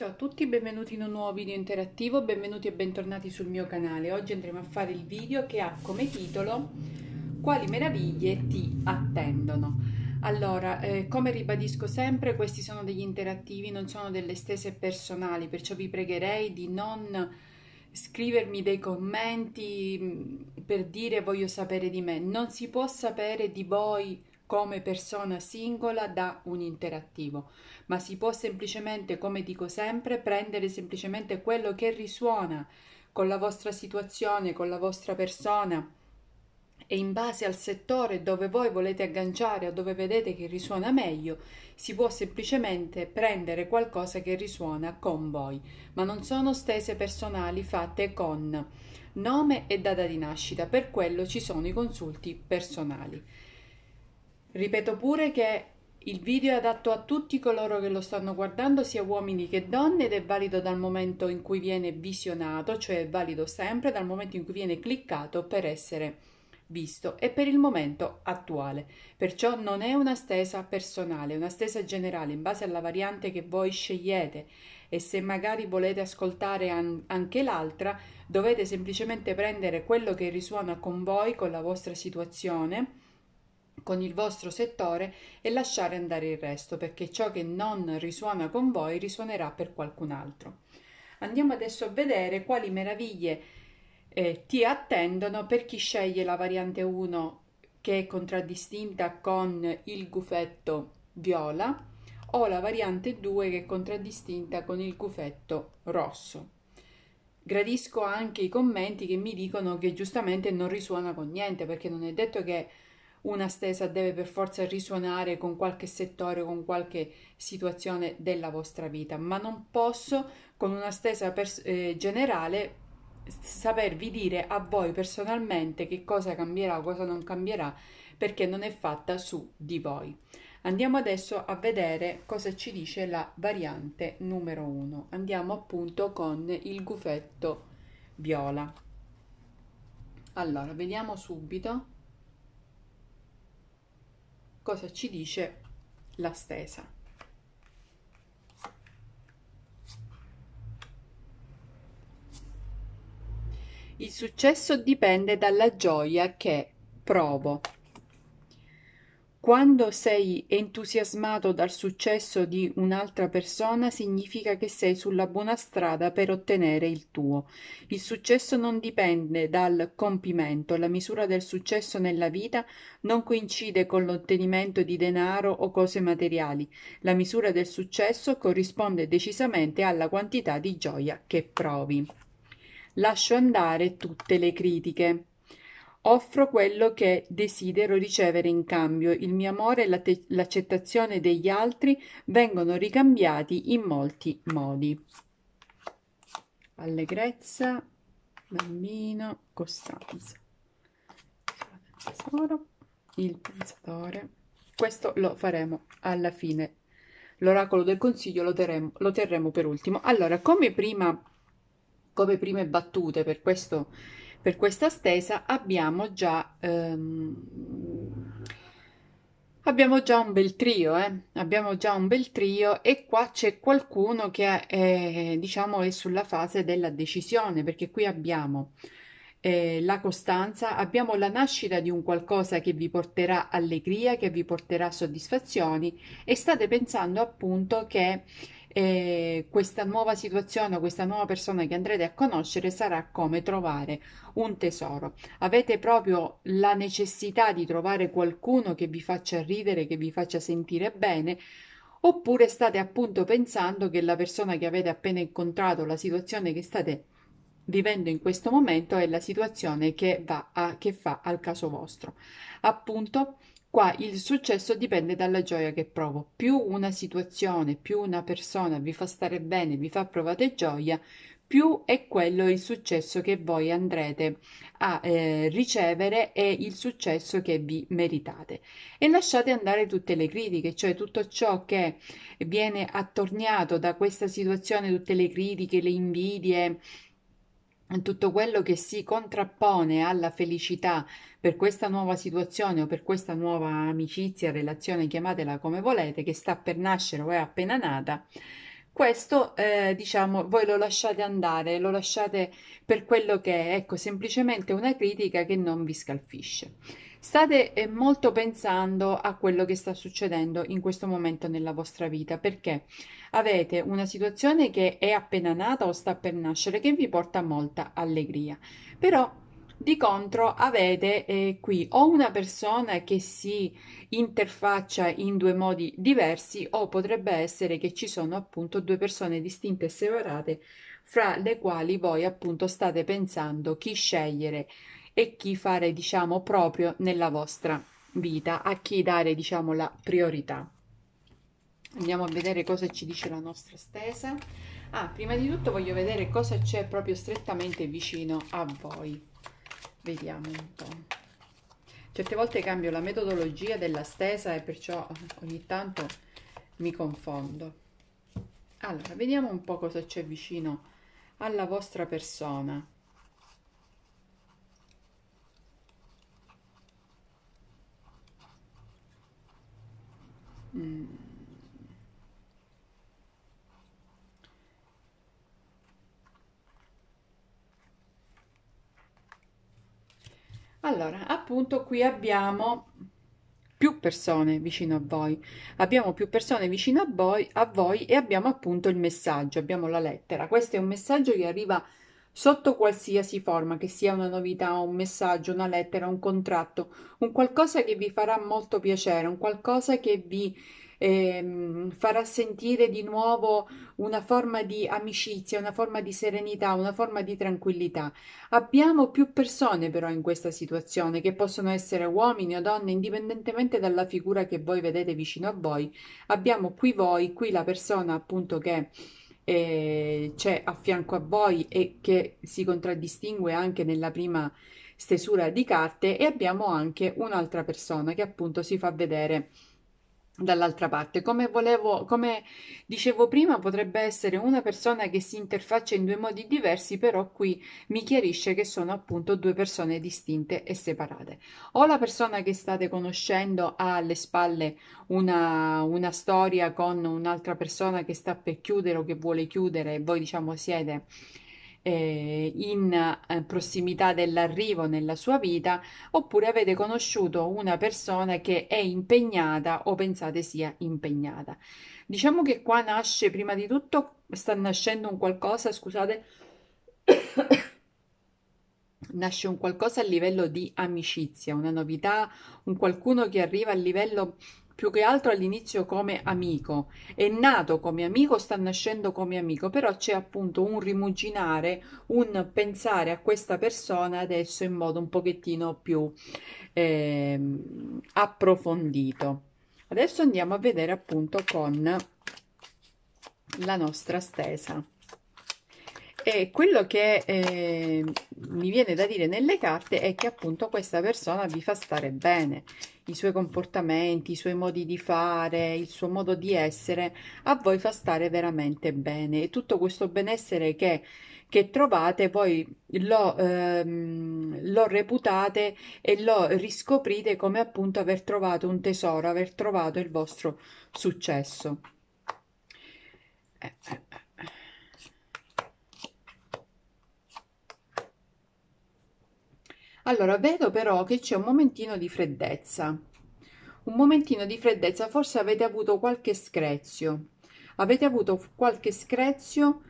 Ciao a tutti, benvenuti in un nuovo video interattivo, benvenuti e bentornati sul mio canale. Oggi andremo a fare il video che ha come titolo Quali meraviglie ti attendono? Allora, eh, come ribadisco sempre, questi sono degli interattivi, non sono delle stese personali, perciò vi pregherei di non scrivermi dei commenti mm, per dire voglio sapere di me. Non si può sapere di voi come persona singola da un interattivo, ma si può semplicemente, come dico sempre, prendere semplicemente quello che risuona con la vostra situazione, con la vostra persona e in base al settore dove voi volete agganciare o dove vedete che risuona meglio, si può semplicemente prendere qualcosa che risuona con voi, ma non sono stese personali fatte con nome e data di nascita, per quello ci sono i consulti personali. Ripeto pure che il video è adatto a tutti coloro che lo stanno guardando, sia uomini che donne, ed è valido dal momento in cui viene visionato, cioè è valido sempre dal momento in cui viene cliccato per essere visto e per il momento attuale. Perciò non è una stesa personale, è una stesa generale in base alla variante che voi scegliete e se magari volete ascoltare an- anche l'altra, dovete semplicemente prendere quello che risuona con voi, con la vostra situazione con il vostro settore e lasciare andare il resto, perché ciò che non risuona con voi risuonerà per qualcun altro. Andiamo adesso a vedere quali meraviglie eh, ti attendono per chi sceglie la variante 1 che è contraddistinta con il gufetto viola o la variante 2 che è contraddistinta con il gufetto rosso. Gradisco anche i commenti che mi dicono che giustamente non risuona con niente perché non è detto che una stesa deve per forza risuonare con qualche settore, con qualche situazione della vostra vita, ma non posso con una stesa pers- eh, generale sapervi dire a voi personalmente che cosa cambierà o cosa non cambierà perché non è fatta su di voi. Andiamo adesso a vedere cosa ci dice la variante numero 1. Andiamo appunto con il gufetto viola. Allora, vediamo subito cosa ci dice la stesa. Il successo dipende dalla gioia che provo quando sei entusiasmato dal successo di un'altra persona significa che sei sulla buona strada per ottenere il tuo. Il successo non dipende dal compimento, la misura del successo nella vita non coincide con l'ottenimento di denaro o cose materiali. La misura del successo corrisponde decisamente alla quantità di gioia che provi. Lascio andare tutte le critiche. Offro quello che desidero ricevere in cambio, il mio amore e l'accettazione degli altri vengono ricambiati in molti modi. Allegrezza, bambino, costanza. Il pensatore. Questo lo faremo alla fine. L'oracolo del consiglio lo terremo, lo terremo per ultimo. Allora, come prima, come prime battute per questo per questa stesa abbiamo già, ehm, abbiamo già un bel trio, eh? abbiamo già un bel trio e qua c'è qualcuno che è, diciamo, è sulla fase della decisione perché qui abbiamo eh, la costanza, abbiamo la nascita di un qualcosa che vi porterà allegria, che vi porterà soddisfazioni e state pensando appunto che eh, questa nuova situazione, o questa nuova persona che andrete a conoscere sarà come trovare un tesoro. Avete proprio la necessità di trovare qualcuno che vi faccia ridere, che vi faccia sentire bene, oppure state appunto pensando che la persona che avete appena incontrato, la situazione che state vivendo in questo momento è la situazione che, va a, che fa al caso vostro. Appunto, Qua il successo dipende dalla gioia che provo. Più una situazione, più una persona vi fa stare bene, vi fa provare gioia, più è quello il successo che voi andrete a eh, ricevere e il successo che vi meritate. E lasciate andare tutte le critiche, cioè tutto ciò che viene attorniato da questa situazione, tutte le critiche, le invidie, tutto quello che si contrappone alla felicità per questa nuova situazione o per questa nuova amicizia, relazione, chiamatela come volete, che sta per nascere o è appena nata, questo eh, diciamo voi lo lasciate andare, lo lasciate per quello che è, ecco, semplicemente una critica che non vi scalfisce. State eh, molto pensando a quello che sta succedendo in questo momento nella vostra vita perché avete una situazione che è appena nata o sta per nascere che vi porta molta allegria. Però di contro avete eh, qui o una persona che si interfaccia in due modi diversi o potrebbe essere che ci sono appunto due persone distinte e separate fra le quali voi appunto state pensando chi scegliere e chi fare diciamo proprio nella vostra vita, a chi dare diciamo la priorità. Andiamo a vedere cosa ci dice la nostra stesa. Ah, prima di tutto voglio vedere cosa c'è proprio strettamente vicino a voi. Vediamo un po'. Certe volte cambio la metodologia della stesa e perciò ogni tanto mi confondo. Allora, vediamo un po' cosa c'è vicino alla vostra persona. Mm. Allora, appunto qui abbiamo più persone vicino a voi, abbiamo più persone vicino a voi, a voi e abbiamo appunto il messaggio, abbiamo la lettera. Questo è un messaggio che arriva sotto qualsiasi forma, che sia una novità, un messaggio, una lettera, un contratto, un qualcosa che vi farà molto piacere, un qualcosa che vi eh, farà sentire di nuovo una forma di amicizia, una forma di serenità, una forma di tranquillità. Abbiamo più persone però in questa situazione che possono essere uomini o donne, indipendentemente dalla figura che voi vedete vicino a voi. Abbiamo qui voi, qui la persona appunto che eh, c'è a fianco a voi e che si contraddistingue anche nella prima stesura di carte e abbiamo anche un'altra persona che appunto si fa vedere dall'altra parte. Come, volevo, come dicevo prima, potrebbe essere una persona che si interfaccia in due modi diversi, però qui mi chiarisce che sono appunto due persone distinte e separate. O la persona che state conoscendo ha alle spalle una, una storia con un'altra persona che sta per chiudere o che vuole chiudere e voi diciamo siete eh, in eh, prossimità dell'arrivo nella sua vita oppure avete conosciuto una persona che è impegnata o pensate sia impegnata. Diciamo che qua nasce prima di tutto, sta nascendo un qualcosa, scusate, nasce un qualcosa a livello di amicizia, una novità, un qualcuno che arriva a livello più che altro all'inizio come amico, è nato come amico, sta nascendo come amico, però c'è appunto un rimuginare, un pensare a questa persona adesso in modo un pochettino più eh, approfondito. Adesso andiamo a vedere appunto con la nostra stesa. E quello che eh, mi viene da dire nelle carte è che appunto questa persona vi fa stare bene, i suoi comportamenti, i suoi modi di fare, il suo modo di essere, a voi fa stare veramente bene e tutto questo benessere che, che trovate voi lo, ehm, lo reputate e lo riscoprite come appunto aver trovato un tesoro, aver trovato il vostro successo. Eh, eh. eh. Allora, vedo però che c'è un momentino di freddezza. Un momentino di freddezza, forse avete avuto qualche screzio. Avete avuto qualche screzio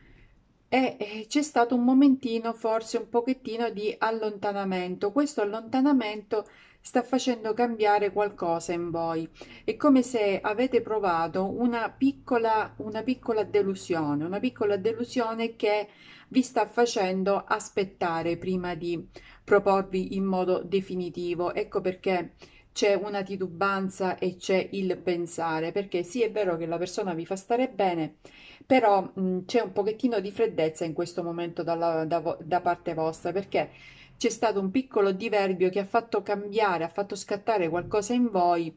e c'è stato un momentino, forse un pochettino di allontanamento. Questo allontanamento sta facendo cambiare qualcosa in voi. È come se avete provato una piccola, una piccola delusione, una piccola delusione che vi sta facendo aspettare prima di proporvi in modo definitivo. Ecco perché c'è una titubanza e c'è il pensare, perché sì è vero che la persona vi fa stare bene, però c'è un pochettino di freddezza in questo momento dalla, da, da parte vostra, perché c'è stato un piccolo diverbio che ha fatto cambiare, ha fatto scattare qualcosa in voi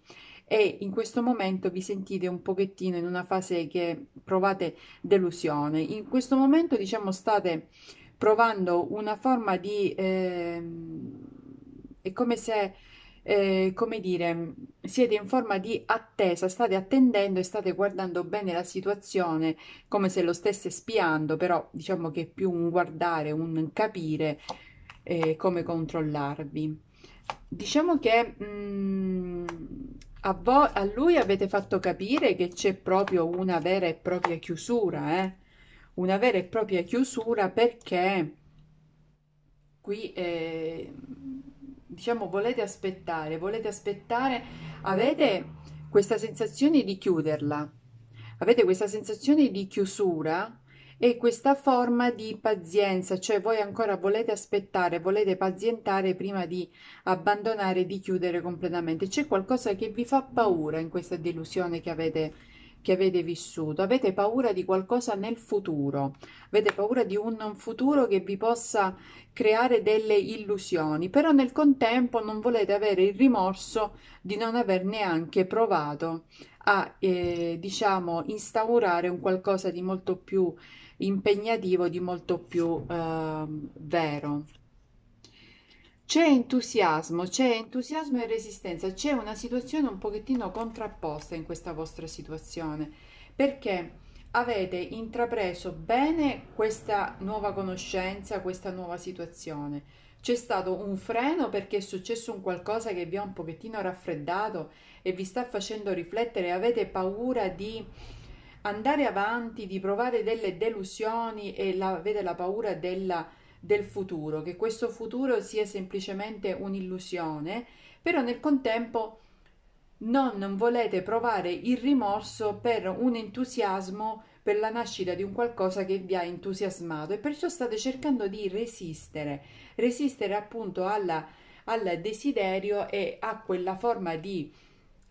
e in questo momento vi sentite un pochettino in una fase che provate delusione. In questo momento, diciamo, state provando una forma di... Eh, è come se... Eh, come dire, siete in forma di attesa, state attendendo e state guardando bene la situazione come se lo stesse spiando, però diciamo che è più un guardare, un capire eh, come controllarvi. Diciamo che mh, mm, a, a lui avete fatto capire che c'è proprio una vera e propria chiusura, eh? una vera e propria chiusura perché qui eh, diciamo volete aspettare, volete aspettare, avete questa sensazione di chiuderla, avete questa sensazione di chiusura e questa forma di pazienza, cioè voi ancora volete aspettare, volete pazientare prima di abbandonare, di chiudere completamente. C'è qualcosa che vi fa paura in questa delusione che avete che avete vissuto, avete paura di qualcosa nel futuro, avete paura di un futuro che vi possa creare delle illusioni, però nel contempo non volete avere il rimorso di non aver neanche provato a, eh, diciamo, instaurare un qualcosa di molto più impegnativo, di molto più eh, vero. C'è entusiasmo, c'è entusiasmo e resistenza, c'è una situazione un pochettino contrapposta in questa vostra situazione, perché avete intrapreso bene questa nuova conoscenza, questa nuova situazione. C'è stato un freno perché è successo un qualcosa che vi ha un pochettino raffreddato e vi sta facendo riflettere, avete paura di andare avanti, di provare delle delusioni e la, avete la paura della del futuro, che questo futuro sia semplicemente un'illusione, però nel contempo non, non volete provare il rimorso per un entusiasmo per la nascita di un qualcosa che vi ha entusiasmato e perciò state cercando di resistere, resistere appunto alla, al desiderio e a quella forma di,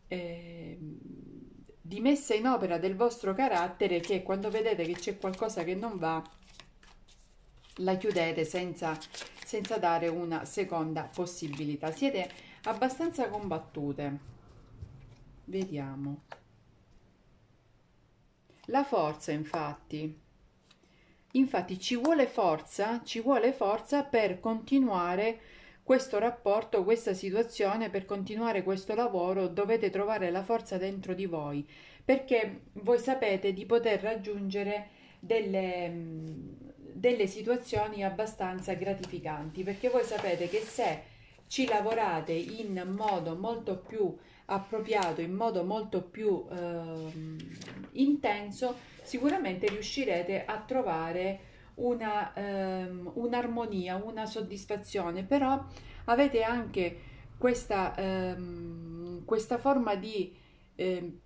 eh, di messa in opera del vostro carattere che quando vedete che c'è qualcosa che non va la chiudete senza, senza dare una seconda possibilità. Siete abbastanza combattute. Vediamo. La forza, infatti. Infatti ci vuole forza, ci vuole forza per continuare questo rapporto, questa situazione, per continuare questo lavoro, dovete trovare la forza dentro di voi, perché voi sapete di poter raggiungere delle, mm, delle situazioni abbastanza gratificanti, perché voi sapete che se ci lavorate in modo molto più appropriato, in modo molto più eh, intenso, sicuramente riuscirete a trovare una, ehm, un'armonia, una soddisfazione, però avete anche questa, ehm, questa forma di eh,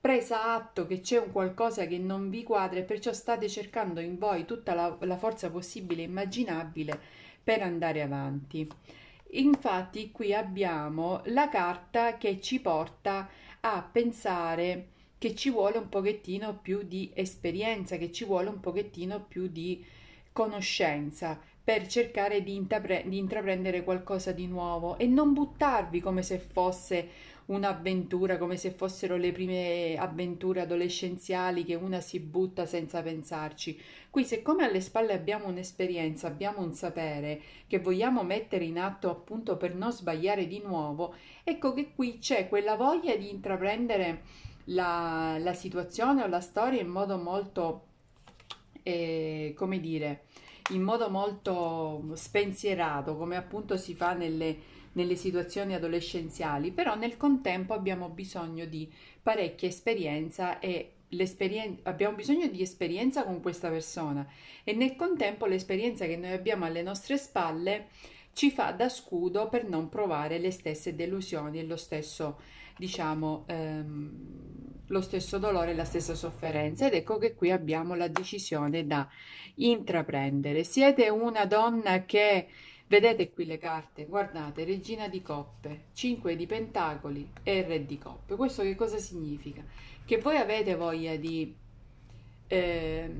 presa atto che c'è un qualcosa che non vi quadra e perciò state cercando in voi tutta la, la forza possibile e immaginabile per andare avanti. Infatti qui abbiamo la carta che ci porta a pensare che ci vuole un pochettino più di esperienza, che ci vuole un pochettino più di conoscenza per cercare di, intrapre- di intraprendere qualcosa di nuovo e non buttarvi come se fosse un'avventura come se fossero le prime avventure adolescenziali che una si butta senza pensarci. Qui, siccome alle spalle abbiamo un'esperienza, abbiamo un sapere che vogliamo mettere in atto appunto per non sbagliare di nuovo, ecco che qui c'è quella voglia di intraprendere la, la situazione o la storia in modo molto, eh, come dire, in modo molto spensierato, come appunto si fa nelle nelle situazioni adolescenziali, però nel contempo abbiamo bisogno di parecchia esperienza e abbiamo bisogno di esperienza con questa persona e nel contempo l'esperienza che noi abbiamo alle nostre spalle ci fa da scudo per non provare le stesse delusioni e lo stesso, diciamo, ehm, lo stesso dolore e la stessa sofferenza. Ed ecco che qui abbiamo la decisione da intraprendere. Siete una donna che Vedete qui le carte, guardate, regina di coppe, 5 di pentacoli e re di coppe. Questo che cosa significa? Che voi avete voglia di... Eh,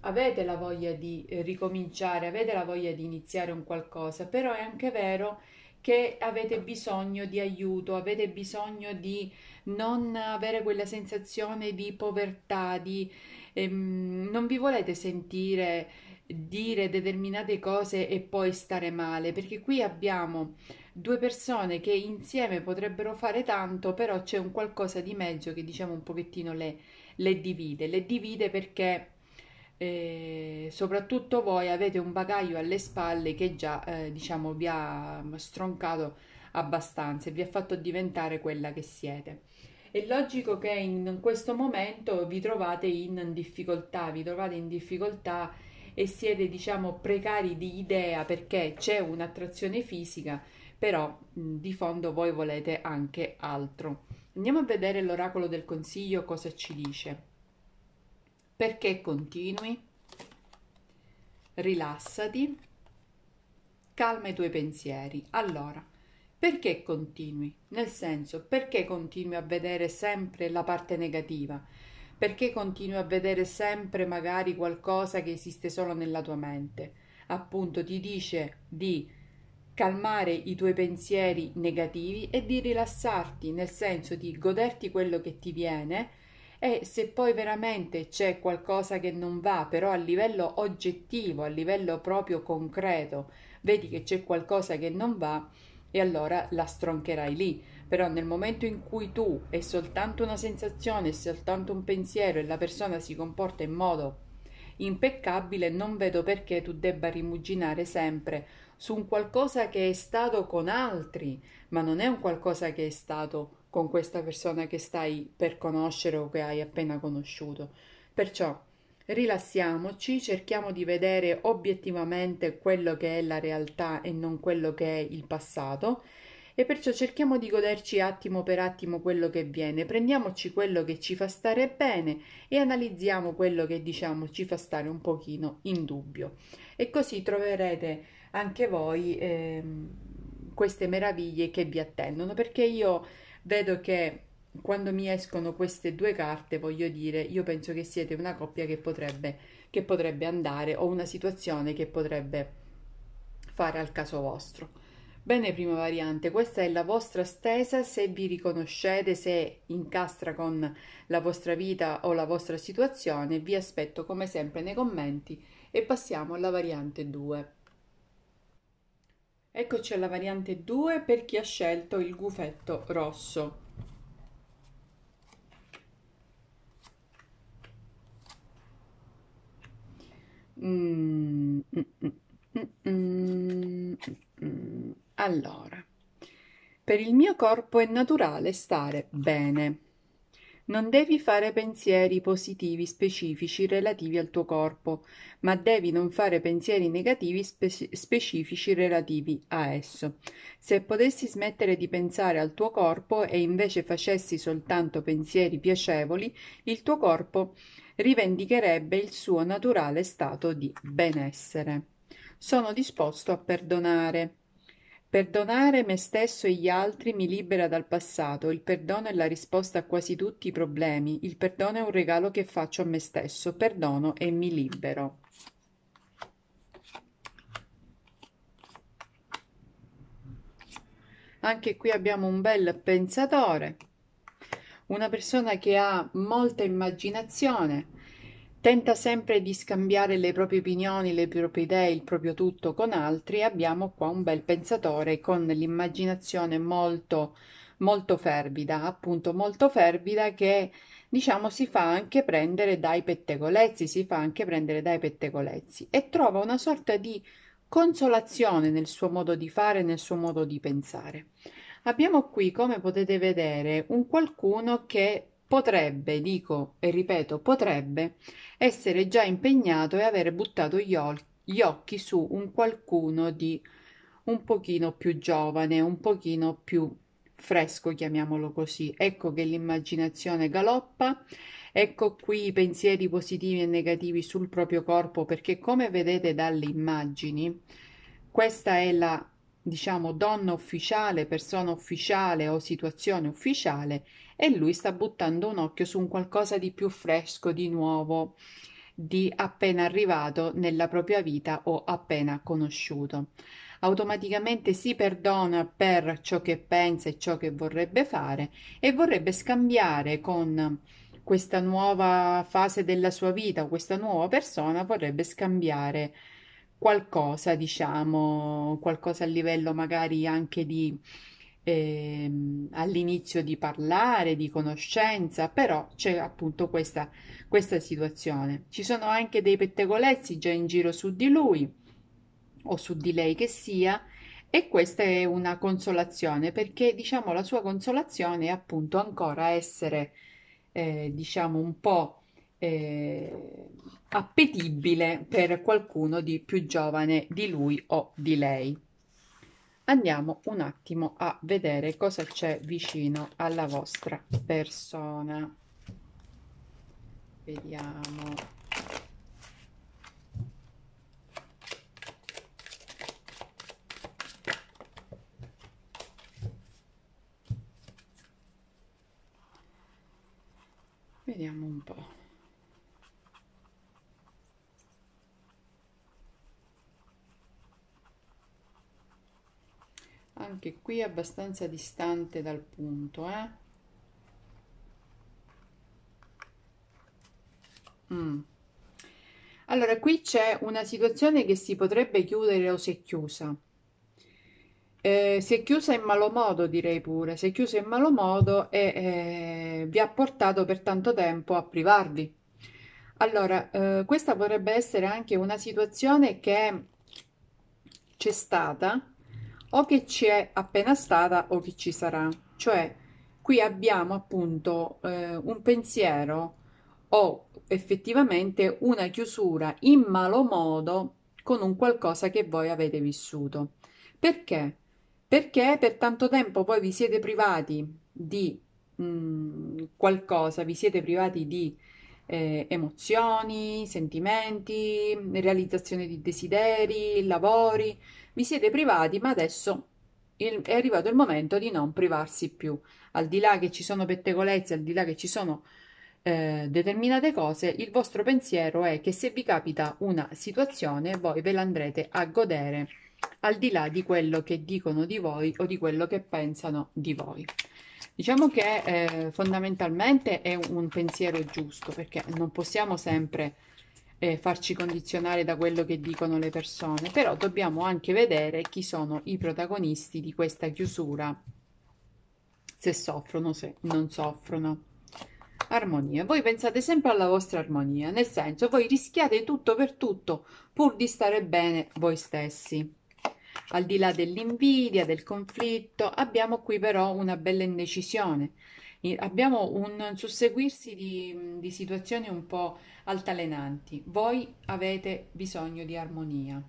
avete la voglia di ricominciare, avete la voglia di iniziare un qualcosa, però è anche vero che avete bisogno di aiuto, avete bisogno di non avere quella sensazione di povertà, di, ehm, non vi volete sentire dire determinate cose e poi stare male, perché qui abbiamo due persone che insieme potrebbero fare tanto, però c'è un qualcosa di mezzo che diciamo un pochettino le, le divide. Le divide perché eh, soprattutto voi avete un bagaglio alle spalle che già eh, diciamo vi ha stroncato abbastanza e vi ha fatto diventare quella che siete. È logico che in questo momento vi trovate in difficoltà, vi trovate in difficoltà e siete diciamo precari di idea perché c'è un'attrazione fisica, però di fondo voi volete anche altro. Andiamo a vedere l'oracolo del consiglio cosa ci dice. Perché continui? Rilassati. Calma i tuoi pensieri. Allora, perché continui? Nel senso, perché continui a vedere sempre la parte negativa? perché continui a vedere sempre magari qualcosa che esiste solo nella tua mente. Appunto ti dice di calmare i tuoi pensieri negativi e di rilassarti, nel senso di goderti quello che ti viene e se poi veramente c'è qualcosa che non va, però a livello oggettivo, a livello proprio concreto, vedi che c'è qualcosa che non va e allora la stroncherai lì però nel momento in cui tu è soltanto una sensazione, è soltanto un pensiero e la persona si comporta in modo impeccabile, non vedo perché tu debba rimuginare sempre su un qualcosa che è stato con altri, ma non è un qualcosa che è stato con questa persona che stai per conoscere o che hai appena conosciuto. Perciò rilassiamoci, cerchiamo di vedere obiettivamente quello che è la realtà e non quello che è il passato e perciò cerchiamo di goderci attimo per attimo quello che viene, prendiamoci quello che ci fa stare bene e analizziamo quello che diciamo ci fa stare un pochino in dubbio. E così troverete anche voi eh, queste meraviglie che vi attendono, perché io vedo che quando mi escono queste due carte, voglio dire, io penso che siete una coppia che potrebbe, che potrebbe andare o una situazione che potrebbe fare al caso vostro. Bene prima variante, questa è la vostra stesa se vi riconoscete, se incastra con la vostra vita o la vostra situazione, vi aspetto come sempre nei commenti e passiamo alla variante 2. Eccoci alla variante 2 per chi ha scelto il gufetto rosso. Mm, mm, mm, allora, per il mio corpo è naturale stare bene. Non devi fare pensieri positivi specifici relativi al tuo corpo, ma devi non fare pensieri negativi spe- specifici relativi a esso. Se potessi smettere di pensare al tuo corpo e invece facessi soltanto pensieri piacevoli, il tuo corpo rivendicherebbe il suo naturale stato di benessere. Sono disposto a perdonare. Perdonare me stesso e gli altri mi libera dal passato, il perdono è la risposta a quasi tutti i problemi, il perdono è un regalo che faccio a me stesso, perdono e mi libero. Anche qui abbiamo un bel pensatore, una persona che ha molta immaginazione, Tenta sempre di scambiare le proprie opinioni, le proprie idee, il proprio tutto con altri. Abbiamo qua un bel pensatore con l'immaginazione molto, molto fervida, appunto molto fervida che diciamo si fa anche prendere dai pettegolezzi, si fa anche prendere dai pettegolezzi e trova una sorta di consolazione nel suo modo di fare, nel suo modo di pensare. Abbiamo qui, come potete vedere, un qualcuno che potrebbe, dico e ripeto, potrebbe essere già impegnato e aver buttato gli, ol- gli occhi su un qualcuno di un pochino più giovane, un pochino più fresco, chiamiamolo così. Ecco che l'immaginazione galoppa, ecco qui i pensieri positivi e negativi sul proprio corpo, perché come vedete dalle immagini, questa è la diciamo donna ufficiale, persona ufficiale o situazione ufficiale e lui sta buttando un occhio su un qualcosa di più fresco, di nuovo, di appena arrivato nella propria vita o appena conosciuto. Automaticamente si perdona per ciò che pensa e ciò che vorrebbe fare e vorrebbe scambiare con questa nuova fase della sua vita, questa nuova persona vorrebbe scambiare qualcosa, diciamo, qualcosa a livello magari anche di ehm, all'inizio di parlare, di conoscenza, però c'è appunto questa, questa situazione. Ci sono anche dei pettegolezzi già in giro su di lui o su di lei che sia, e questa è una consolazione perché diciamo la sua consolazione è appunto ancora essere eh, diciamo un po' eh, appetibile per qualcuno di più giovane di lui o di lei andiamo un attimo a vedere cosa c'è vicino alla vostra persona vediamo vediamo un po' anche qui abbastanza distante dal punto eh? mm. allora qui c'è una situazione che si potrebbe chiudere o si è chiusa eh, si è chiusa in malo modo direi pure si è chiusa in malo modo e eh, vi ha portato per tanto tempo a privarvi allora eh, questa potrebbe essere anche una situazione che c'è stata o che ci è appena stata o che ci sarà. Cioè, qui abbiamo appunto eh, un pensiero o effettivamente una chiusura in malo modo con un qualcosa che voi avete vissuto. Perché? Perché per tanto tempo voi vi siete privati di mm, qualcosa, vi siete privati di eh, emozioni, sentimenti, realizzazione di desideri, lavori, vi siete privati, ma adesso il, è arrivato il momento di non privarsi più. Al di là che ci sono pettegolezze, al di là che ci sono eh, determinate cose, il vostro pensiero è che se vi capita una situazione, voi ve l'andrete a godere al di là di quello che dicono di voi o di quello che pensano di voi. Diciamo che eh, fondamentalmente è un pensiero giusto perché non possiamo sempre eh, farci condizionare da quello che dicono le persone, però dobbiamo anche vedere chi sono i protagonisti di questa chiusura, se soffrono, se non soffrono. Armonia. Voi pensate sempre alla vostra armonia, nel senso voi rischiate tutto per tutto pur di stare bene voi stessi. Al di là dell'invidia, del conflitto, abbiamo qui però una bella indecisione abbiamo un susseguirsi di, di situazioni un po' altalenanti. Voi avete bisogno di armonia.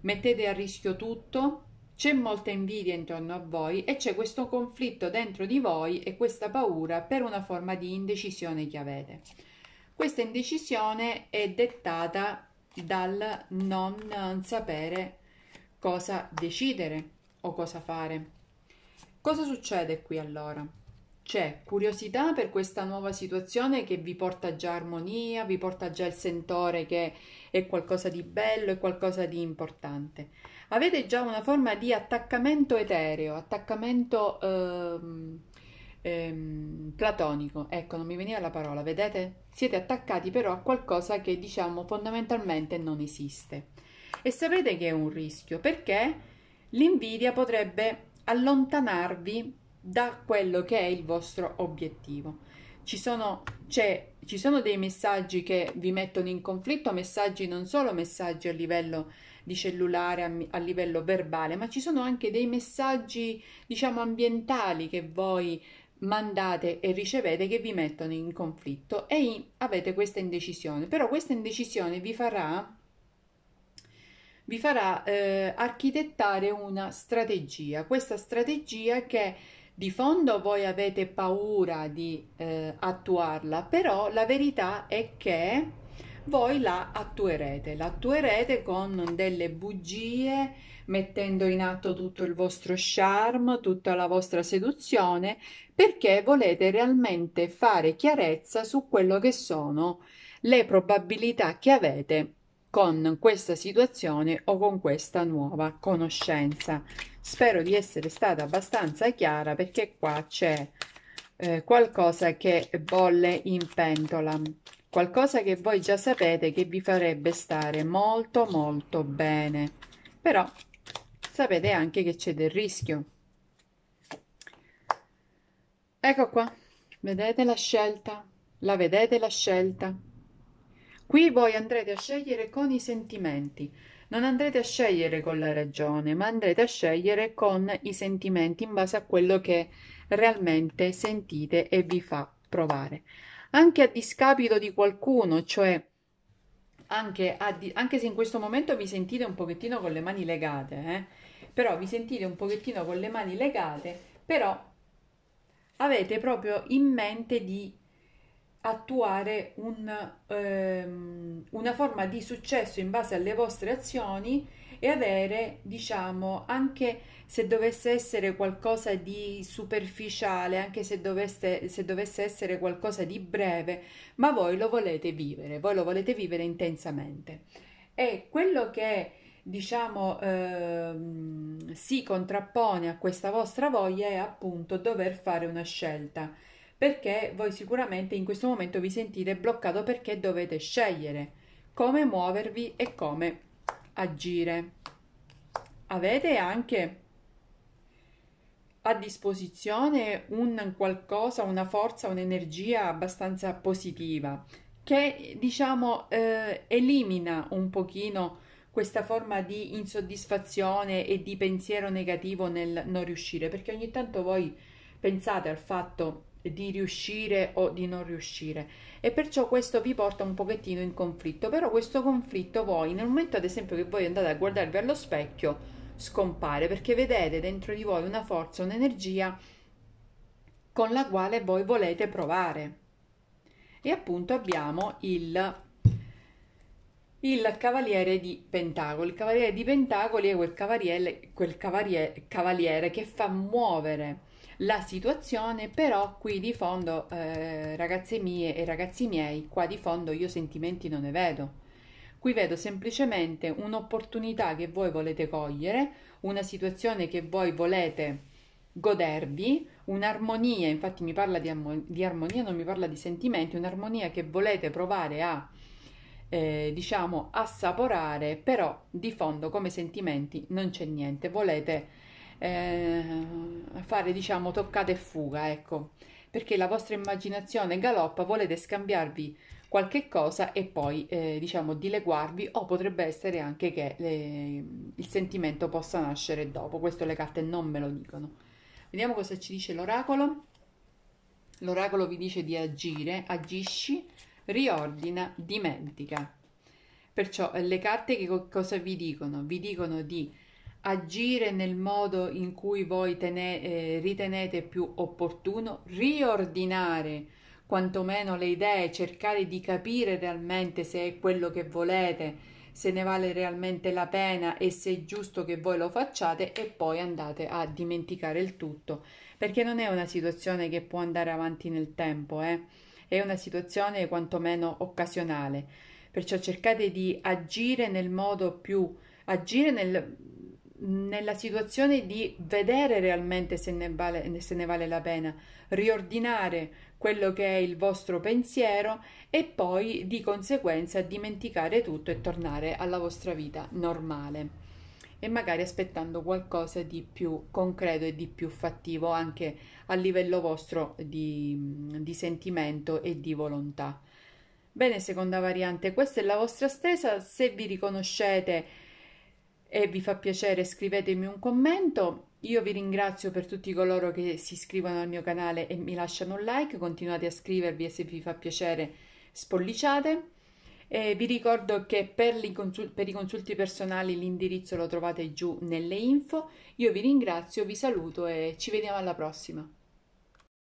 Mettete a rischio tutto, c'è molta invidia intorno a voi e c'è questo conflitto dentro di voi e questa paura per una forma di indecisione che avete. Questa indecisione è dettata dal non sapere cosa decidere o cosa fare. Cosa succede qui allora? C'è curiosità per questa nuova situazione che vi porta già armonia, vi porta già il sentore che è qualcosa di bello, è qualcosa di importante. Avete già una forma di attaccamento etereo, attaccamento ehm, ehm, platonico. Ecco, non mi veniva la parola, vedete? Siete attaccati però a qualcosa che diciamo fondamentalmente non esiste. E sapete che è un rischio perché l'invidia potrebbe allontanarvi da quello che è il vostro obiettivo. Ci sono, ci sono dei messaggi che vi mettono in conflitto, messaggi non solo messaggi a livello di cellulare, a, a livello verbale, ma ci sono anche dei messaggi, diciamo, ambientali che voi mandate e ricevete che vi mettono in conflitto e in, avete questa indecisione. Però questa indecisione vi farà, vi farà eh, architettare una strategia, questa strategia che di fondo voi avete paura di eh, attuarla, però la verità è che voi la attuerete, l'attuerete con delle bugie, mettendo in atto tutto il vostro charme, tutta la vostra seduzione, perché volete realmente fare chiarezza su quello che sono le probabilità che avete con questa situazione o con questa nuova conoscenza. Spero di essere stata abbastanza chiara perché qua c'è eh, qualcosa che bolle in pentola, qualcosa che voi già sapete che vi farebbe stare molto molto bene, però sapete anche che c'è del rischio. Ecco qua, vedete la scelta? La vedete la scelta? Qui voi andrete a scegliere con i sentimenti. Non andrete a scegliere con la ragione, ma andrete a scegliere con i sentimenti in base a quello che realmente sentite e vi fa provare. Anche a discapito di qualcuno, cioè anche, di- anche se in questo momento vi sentite un pochettino con le mani legate, eh? però vi sentite un pochettino con le mani legate, però avete proprio in mente di attuare un, ehm, una forma di successo in base alle vostre azioni e avere, diciamo, anche se dovesse essere qualcosa di superficiale, anche se dovesse, se dovesse essere qualcosa di breve, ma voi lo volete vivere, voi lo volete vivere intensamente. E quello che diciamo ehm, si contrappone a questa vostra voglia è appunto dover fare una scelta perché voi sicuramente in questo momento vi sentite bloccato perché dovete scegliere come muovervi e come agire. Avete anche a disposizione un qualcosa, una forza, un'energia abbastanza positiva che diciamo eh, elimina un pochino questa forma di insoddisfazione e di pensiero negativo nel non riuscire, perché ogni tanto voi pensate al fatto di riuscire o di non riuscire e perciò questo vi porta un pochettino in conflitto però questo conflitto voi nel momento ad esempio che voi andate a guardarvi allo specchio scompare perché vedete dentro di voi una forza un'energia con la quale voi volete provare e appunto abbiamo il il cavaliere di pentacoli il cavaliere di pentacoli è quel cavaliere, quel cavaliere, cavaliere che fa muovere la situazione, però qui di fondo, eh, ragazze mie e ragazzi miei, qua di fondo io sentimenti non ne vedo. Qui vedo semplicemente un'opportunità che voi volete cogliere, una situazione che voi volete godervi, un'armonia, infatti mi parla di, armon- di armonia, non mi parla di sentimenti, un'armonia che volete provare a, eh, diciamo, assaporare, però di fondo come sentimenti non c'è niente, volete eh, fare diciamo toccata e fuga, ecco, perché la vostra immaginazione galoppa, volete scambiarvi qualche cosa e poi eh, diciamo dileguarvi o potrebbe essere anche che le, eh, il sentimento possa nascere dopo, questo le carte non me lo dicono. Vediamo cosa ci dice l'oracolo. L'oracolo vi dice di agire, agisci, riordina, dimentica. Perciò eh, le carte che cosa vi dicono? Vi dicono di agire nel modo in cui voi tene, eh, ritenete più opportuno, riordinare quantomeno le idee, cercare di capire realmente se è quello che volete, se ne vale realmente la pena e se è giusto che voi lo facciate e poi andate a dimenticare il tutto, perché non è una situazione che può andare avanti nel tempo, eh? è una situazione quantomeno occasionale, perciò cercate di agire nel modo più agire nel, nella situazione di vedere realmente se ne, vale, se ne vale la pena, riordinare quello che è il vostro pensiero e poi di conseguenza dimenticare tutto e tornare alla vostra vita normale e magari aspettando qualcosa di più concreto e di più fattivo anche a livello vostro di, di sentimento e di volontà. Bene, seconda variante, questa è la vostra stesa, se vi riconoscete e vi fa piacere scrivetemi un commento. Io vi ringrazio per tutti coloro che si iscrivono al mio canale e mi lasciano un like, continuate a scrivervi e se vi fa piacere spolliciate. E vi ricordo che per, consult- per i consulti personali l'indirizzo lo trovate giù nelle info. Io vi ringrazio, vi saluto e ci vediamo alla prossima.